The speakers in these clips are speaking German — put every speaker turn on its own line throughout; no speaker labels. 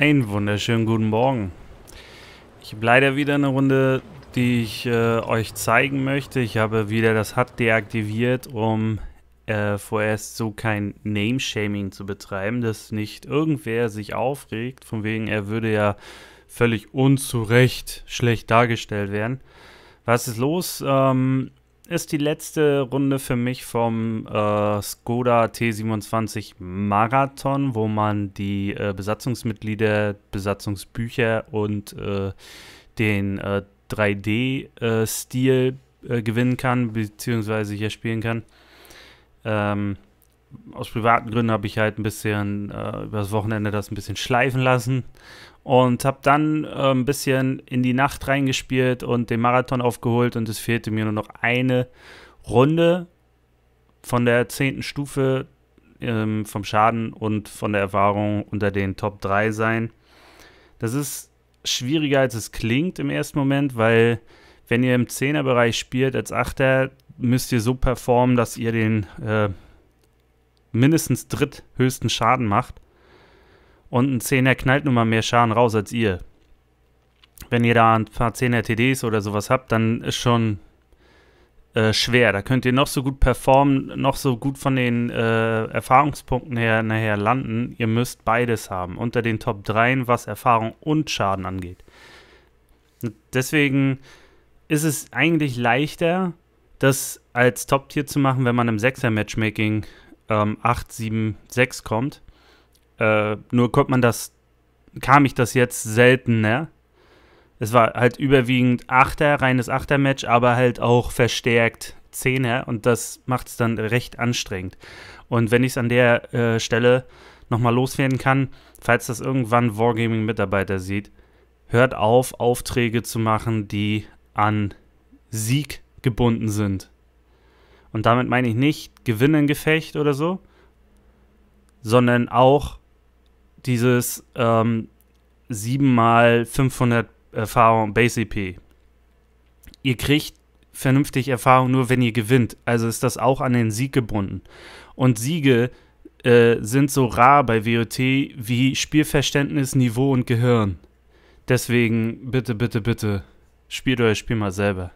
Einen wunderschönen guten Morgen. Ich habe leider wieder eine Runde, die ich äh, euch zeigen möchte. Ich habe wieder das HUD deaktiviert, um äh, vorerst so kein Name-Shaming zu betreiben, dass nicht irgendwer sich aufregt, von wegen er würde ja völlig unzurecht schlecht dargestellt werden. Was ist los? Ähm, ist die letzte Runde für mich vom äh, Skoda T27 Marathon, wo man die äh, Besatzungsmitglieder, Besatzungsbücher und äh, den 3D-Stil äh, äh, äh, gewinnen kann, beziehungsweise hier spielen kann. Ähm, aus privaten Gründen habe ich halt ein bisschen äh, übers Wochenende das ein bisschen schleifen lassen und habe dann äh, ein bisschen in die Nacht reingespielt und den Marathon aufgeholt und es fehlte mir nur noch eine Runde von der zehnten Stufe ähm, vom Schaden und von der Erfahrung unter den Top 3 sein. Das ist schwieriger, als es klingt im ersten Moment, weil wenn ihr im Zehnerbereich spielt als Achter, müsst ihr so performen, dass ihr den äh, mindestens dritthöchsten Schaden macht. Und ein Zehner knallt nun mal mehr Schaden raus als ihr. Wenn ihr da ein paar Zehner TDs oder sowas habt, dann ist schon äh, schwer. Da könnt ihr noch so gut performen, noch so gut von den äh, Erfahrungspunkten her nachher landen. Ihr müsst beides haben. Unter den Top 3, was Erfahrung und Schaden angeht. Deswegen ist es eigentlich leichter, das als Top-Tier zu machen, wenn man im 6er-Matchmaking ähm, 8, 7, 6 kommt, äh, nur kommt man das, kam ich das jetzt selten, ne? Es war halt überwiegend Achter, reines Achter-Match, aber halt auch verstärkt Zehner und das macht es dann recht anstrengend. Und wenn ich es an der äh, Stelle nochmal loswerden kann, falls das irgendwann Wargaming-Mitarbeiter sieht, hört auf, Aufträge zu machen, die an Sieg gebunden sind. Und damit meine ich nicht gewinnen Gefecht oder so, sondern auch dieses ähm, 7x500 Erfahrung Base EP. Ihr kriegt vernünftig Erfahrung nur, wenn ihr gewinnt. Also ist das auch an den Sieg gebunden. Und Siege äh, sind so rar bei WOT wie Spielverständnis, Niveau und Gehirn. Deswegen bitte, bitte, bitte spielt euer Spiel mal selber.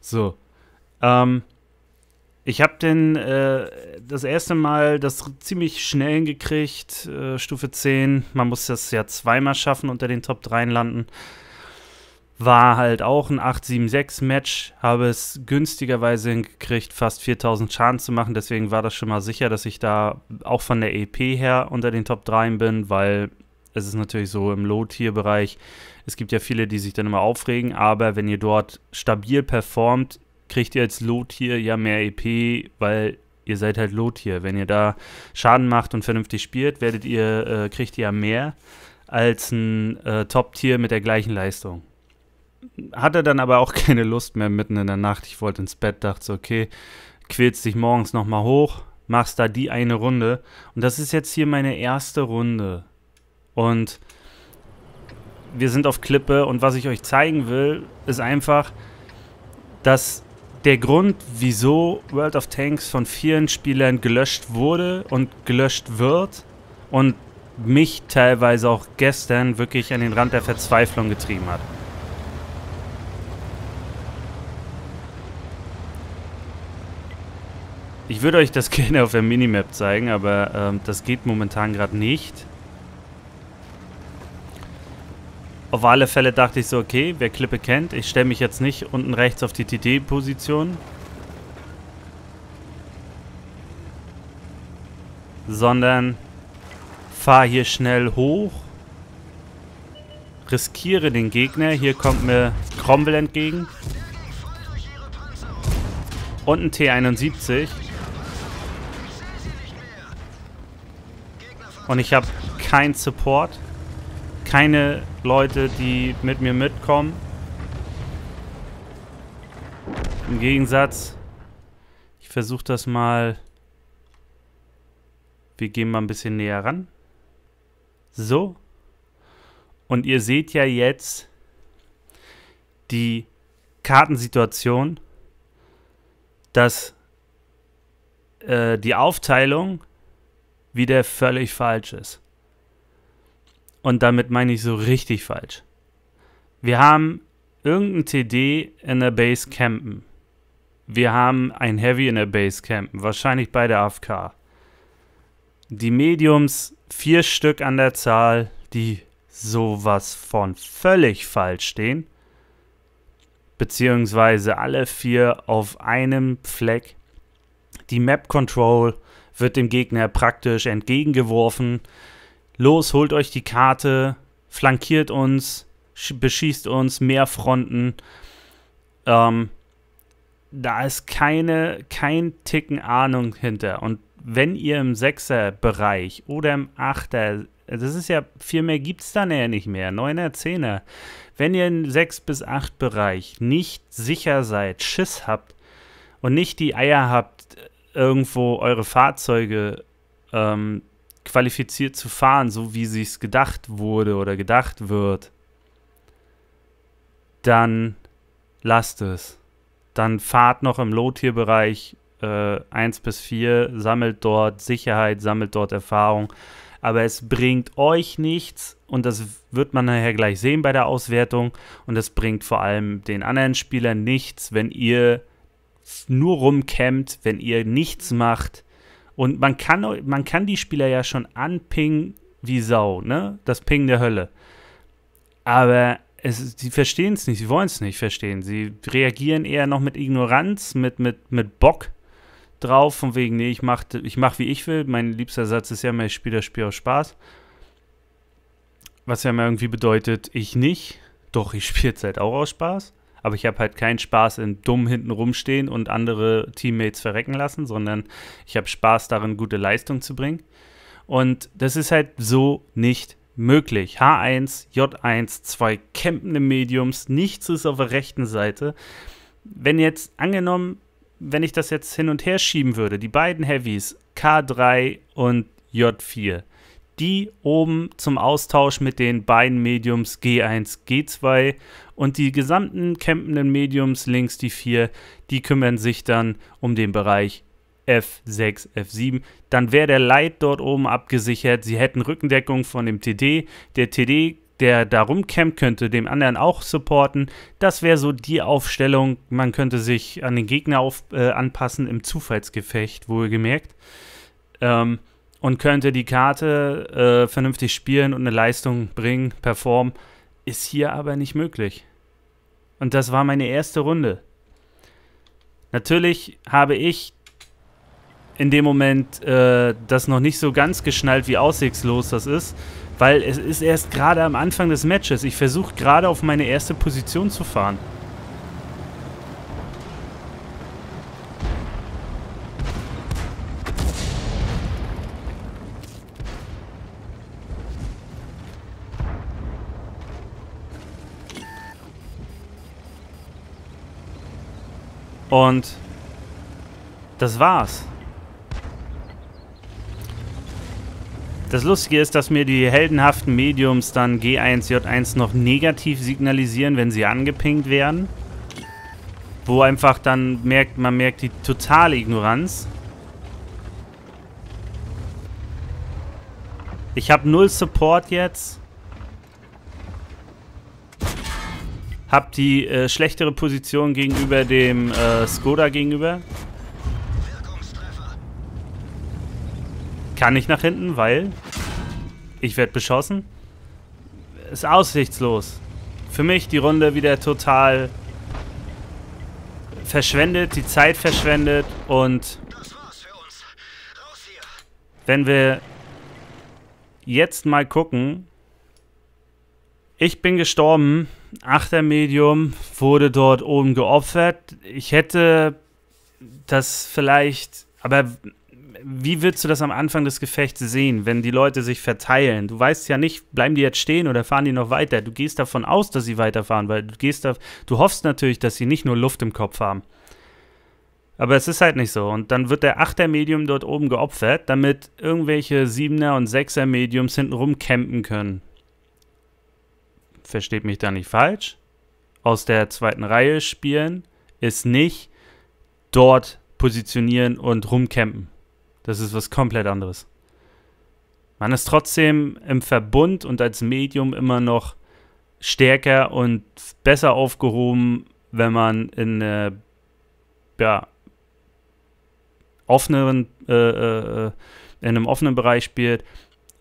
So. Ähm, ich habe den äh, das erste Mal das ziemlich schnell hingekriegt, äh, Stufe 10. Man muss das ja zweimal schaffen, unter den Top 3 landen. War halt auch ein 8-7-6-Match. Habe es günstigerweise hingekriegt, fast 4000 Schaden zu machen. Deswegen war das schon mal sicher, dass ich da auch von der EP her unter den Top 3 bin, weil es ist natürlich so im Low-Tier-Bereich. Es gibt ja viele, die sich dann immer aufregen, aber wenn ihr dort stabil performt, kriegt ihr als Lotier ja mehr EP, weil ihr seid halt Lotier. Wenn ihr da Schaden macht und vernünftig spielt, werdet ihr, äh, kriegt ihr ja mehr als ein äh, Top-Tier mit der gleichen Leistung. Hatte dann aber auch keine Lust mehr mitten in der Nacht. Ich wollte ins Bett, dachte so, okay, quälst dich morgens nochmal hoch, machst da die eine Runde. Und das ist jetzt hier meine erste Runde. Und wir sind auf Klippe und was ich euch zeigen will, ist einfach, dass der Grund, wieso World of Tanks von vielen Spielern gelöscht wurde und gelöscht wird und mich teilweise auch gestern wirklich an den Rand der Verzweiflung getrieben hat. Ich würde euch das gerne auf der Minimap zeigen, aber ähm, das geht momentan gerade nicht. Auf alle Fälle dachte ich so, okay, wer Klippe kennt, ich stelle mich jetzt nicht unten rechts auf die TD-Position. Sondern fahre hier schnell hoch. Riskiere den Gegner. Hier kommt mir Cromwell entgegen. Und ein T71. Und ich habe keinen Support keine Leute, die mit mir mitkommen. Im Gegensatz, ich versuche das mal. Wir gehen mal ein bisschen näher ran. So. Und ihr seht ja jetzt die Kartensituation, dass äh, die Aufteilung wieder völlig falsch ist. Und damit meine ich so richtig falsch. Wir haben irgendein TD in der Base campen. Wir haben ein Heavy in der Base campen, wahrscheinlich bei der AFK. Die Mediums, vier Stück an der Zahl, die sowas von völlig falsch stehen. Beziehungsweise alle vier auf einem Fleck. Die Map Control wird dem Gegner praktisch entgegengeworfen los, holt euch die Karte, flankiert uns, beschießt uns, mehr Fronten. Ähm, da ist keine, kein Ticken Ahnung hinter. Und wenn ihr im 6er-Bereich oder im 8er, das ist ja, viel mehr gibt es dann ja nicht mehr, 9er, 10er. Wenn ihr im 6- bis 8-Bereich nicht sicher seid, Schiss habt und nicht die Eier habt, irgendwo eure Fahrzeuge ähm, qualifiziert zu fahren, so wie sich's gedacht wurde oder gedacht wird, dann lasst es. Dann fahrt noch im Low-Tier-Bereich äh, 1 bis 4, sammelt dort Sicherheit, sammelt dort Erfahrung. Aber es bringt euch nichts und das wird man nachher gleich sehen bei der Auswertung. Und es bringt vor allem den anderen Spielern nichts, wenn ihr nur rumkämmt, wenn ihr nichts macht, und man kann, man kann die Spieler ja schon anpingen wie Sau, ne? Das Ping der Hölle. Aber es, sie verstehen es nicht, sie wollen es nicht verstehen. Sie reagieren eher noch mit Ignoranz, mit, mit, mit Bock drauf, von wegen, nee, ich mach, ich mach wie ich will. Mein liebster Satz ist ja immer, ich spiele das Spiel aus Spaß. Was ja mal irgendwie bedeutet, ich nicht. Doch, ich spiele es halt auch aus Spaß aber ich habe halt keinen Spaß in dumm hinten rumstehen und andere Teammates verrecken lassen, sondern ich habe Spaß darin, gute Leistung zu bringen. Und das ist halt so nicht möglich. H1, J1, zwei kämpfende Mediums, nichts ist auf der rechten Seite. Wenn jetzt angenommen, wenn ich das jetzt hin und her schieben würde, die beiden Heavies, K3 und J4, die oben zum Austausch mit den beiden Mediums G1, G2 und die gesamten campenden Mediums links, die vier, die kümmern sich dann um den Bereich F6, F7, dann wäre der Light dort oben abgesichert. Sie hätten Rückendeckung von dem TD. Der TD, der da rumcampt, könnte dem anderen auch supporten. Das wäre so die Aufstellung. Man könnte sich an den Gegner auf, äh, anpassen im Zufallsgefecht, wohlgemerkt. Ähm, und könnte die Karte äh, vernünftig spielen und eine Leistung bringen, performen, ist hier aber nicht möglich. Und das war meine erste Runde. Natürlich habe ich in dem Moment äh, das noch nicht so ganz geschnallt, wie aussichtslos das ist, weil es ist erst gerade am Anfang des Matches. Ich versuche gerade auf meine erste Position zu fahren. Und das war's. Das Lustige ist, dass mir die heldenhaften Mediums dann G1J1 noch negativ signalisieren, wenn sie angepinkt werden. Wo einfach dann merkt, man merkt die totale Ignoranz. Ich habe null Support jetzt. Hab die äh, schlechtere Position gegenüber dem äh, Skoda gegenüber. Kann ich nach hinten, weil ich werde beschossen. Ist aussichtslos. Für mich die Runde wieder total verschwendet, die Zeit verschwendet und wenn wir jetzt mal gucken, ich bin gestorben. Achtermedium wurde dort oben geopfert. Ich hätte das vielleicht, aber wie willst du das am Anfang des Gefechts sehen, wenn die Leute sich verteilen? Du weißt ja nicht, bleiben die jetzt stehen oder fahren die noch weiter? Du gehst davon aus, dass sie weiterfahren, weil du gehst da, du hoffst natürlich, dass sie nicht nur Luft im Kopf haben. Aber es ist halt nicht so. Und dann wird der Achtermedium dort oben geopfert, damit irgendwelche 7er und 6er Mediums hinten rumcampen können versteht mich da nicht falsch, aus der zweiten Reihe spielen, ist nicht dort positionieren und rumcampen. Das ist was komplett anderes. Man ist trotzdem im Verbund und als Medium immer noch stärker und besser aufgehoben, wenn man in eine ja, offenen, äh, äh, äh, in einem offenen Bereich spielt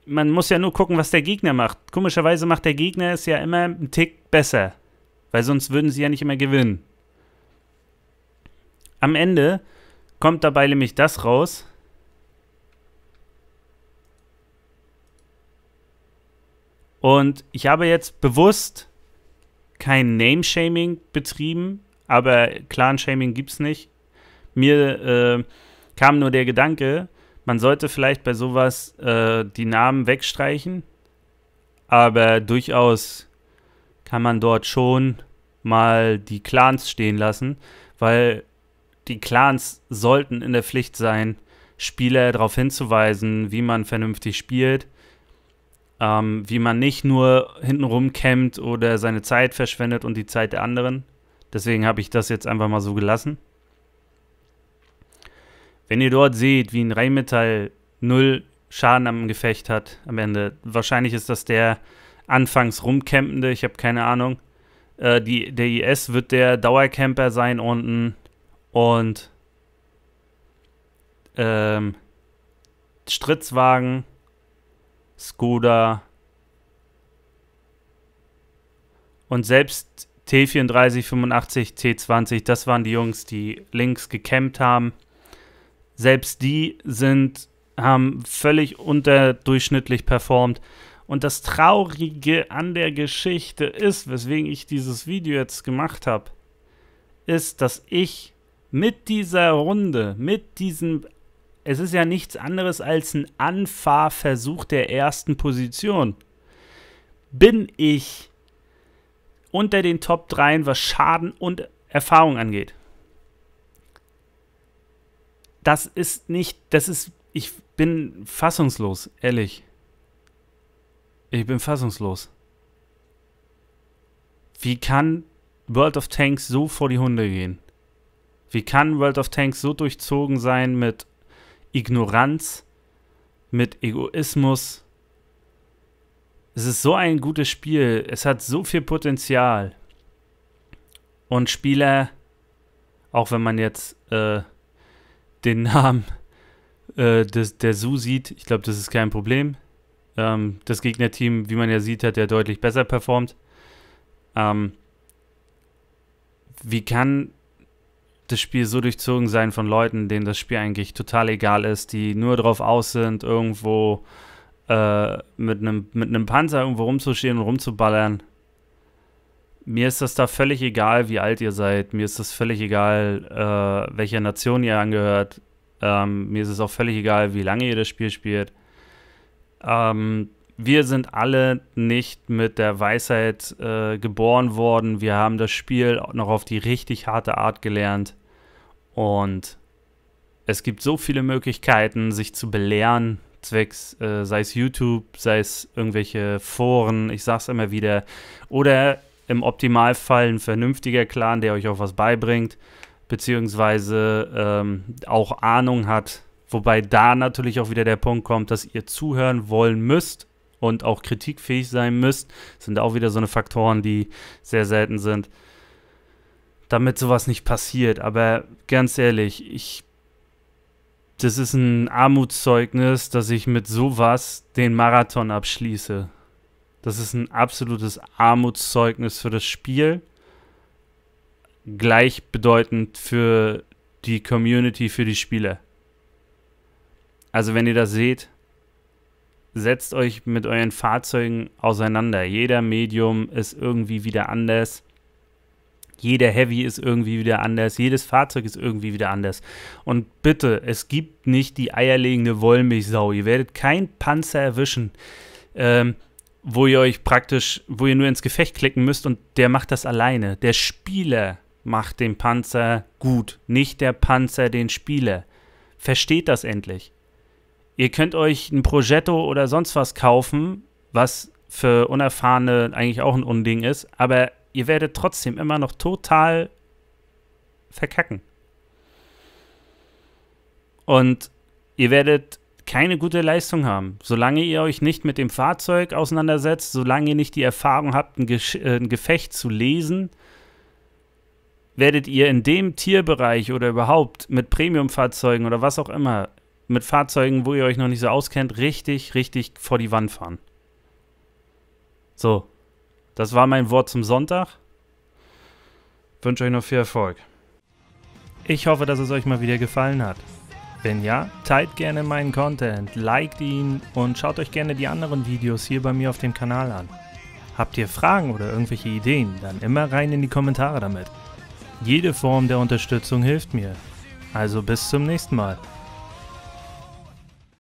man muss ja nur gucken, was der Gegner macht. Komischerweise macht der Gegner es ja immer einen Tick besser. Weil sonst würden sie ja nicht immer gewinnen. Am Ende kommt dabei nämlich das raus. Und ich habe jetzt bewusst kein Name-Shaming betrieben, aber Clan-Shaming gibt es nicht. Mir äh, kam nur der Gedanke, man sollte vielleicht bei sowas äh, die Namen wegstreichen, aber durchaus kann man dort schon mal die Clans stehen lassen, weil die Clans sollten in der Pflicht sein, Spieler darauf hinzuweisen, wie man vernünftig spielt, ähm, wie man nicht nur hintenrum kämmt oder seine Zeit verschwendet und die Zeit der anderen. Deswegen habe ich das jetzt einfach mal so gelassen. Wenn ihr dort seht, wie ein Rheinmetall null Schaden am Gefecht hat am Ende, wahrscheinlich ist das der anfangs rumcampende, ich habe keine Ahnung. Äh, die, der IS wird der Dauercamper sein unten und ähm, Stritzwagen, Skoda und selbst T34, 85, T20, das waren die Jungs, die links gecampt haben. Selbst die sind, haben völlig unterdurchschnittlich performt. Und das Traurige an der Geschichte ist, weswegen ich dieses Video jetzt gemacht habe, ist, dass ich mit dieser Runde, mit diesem, es ist ja nichts anderes als ein Anfahrversuch der ersten Position, bin ich unter den Top 3, was Schaden und Erfahrung angeht das ist nicht, das ist, ich bin fassungslos, ehrlich. Ich bin fassungslos. Wie kann World of Tanks so vor die Hunde gehen? Wie kann World of Tanks so durchzogen sein mit Ignoranz, mit Egoismus? Es ist so ein gutes Spiel. Es hat so viel Potenzial. Und Spieler, auch wenn man jetzt äh, den Namen äh, des, der Su sieht, ich glaube, das ist kein Problem. Ähm, das Gegnerteam, wie man ja sieht, hat ja deutlich besser performt. Ähm, wie kann das Spiel so durchzogen sein von Leuten, denen das Spiel eigentlich total egal ist, die nur drauf aus sind, irgendwo äh, mit einem mit einem Panzer irgendwo rumzustehen und rumzuballern mir ist das da völlig egal, wie alt ihr seid. Mir ist das völlig egal, äh, welcher Nation ihr angehört. Ähm, mir ist es auch völlig egal, wie lange ihr das Spiel spielt. Ähm, wir sind alle nicht mit der Weisheit äh, geboren worden. Wir haben das Spiel noch auf die richtig harte Art gelernt. Und es gibt so viele Möglichkeiten, sich zu belehren, zwecks, äh, sei es YouTube, sei es irgendwelche Foren, ich sag's immer wieder, oder im Optimalfall ein vernünftiger Clan, der euch auch was beibringt, beziehungsweise ähm, auch Ahnung hat. Wobei da natürlich auch wieder der Punkt kommt, dass ihr zuhören wollen müsst und auch kritikfähig sein müsst. Das sind auch wieder so eine Faktoren, die sehr selten sind, damit sowas nicht passiert. Aber ganz ehrlich, ich das ist ein Armutszeugnis, dass ich mit sowas den Marathon abschließe. Das ist ein absolutes Armutszeugnis für das Spiel. Gleichbedeutend für die Community, für die Spieler. Also wenn ihr das seht, setzt euch mit euren Fahrzeugen auseinander. Jeder Medium ist irgendwie wieder anders. Jeder Heavy ist irgendwie wieder anders. Jedes Fahrzeug ist irgendwie wieder anders. Und bitte, es gibt nicht die eierlegende Wollmilchsau. Ihr werdet keinen Panzer erwischen. Ähm, wo ihr euch praktisch, wo ihr nur ins Gefecht klicken müsst und der macht das alleine. Der Spieler macht den Panzer gut, nicht der Panzer den Spieler. Versteht das endlich. Ihr könnt euch ein Progetto oder sonst was kaufen, was für Unerfahrene eigentlich auch ein Unding ist, aber ihr werdet trotzdem immer noch total verkacken. Und ihr werdet keine gute Leistung haben. Solange ihr euch nicht mit dem Fahrzeug auseinandersetzt, solange ihr nicht die Erfahrung habt, ein, Ge äh, ein Gefecht zu lesen, werdet ihr in dem Tierbereich oder überhaupt mit Premium-Fahrzeugen oder was auch immer, mit Fahrzeugen, wo ihr euch noch nicht so auskennt, richtig, richtig vor die Wand fahren. So, das war mein Wort zum Sonntag. Ich wünsche euch noch viel Erfolg. Ich hoffe, dass es euch mal wieder gefallen hat. Wenn ja, teilt gerne meinen Content, liked ihn und schaut euch gerne die anderen Videos hier bei mir auf dem Kanal an. Habt ihr Fragen oder irgendwelche Ideen, dann immer rein in die Kommentare damit. Jede Form der Unterstützung hilft mir. Also bis zum nächsten Mal.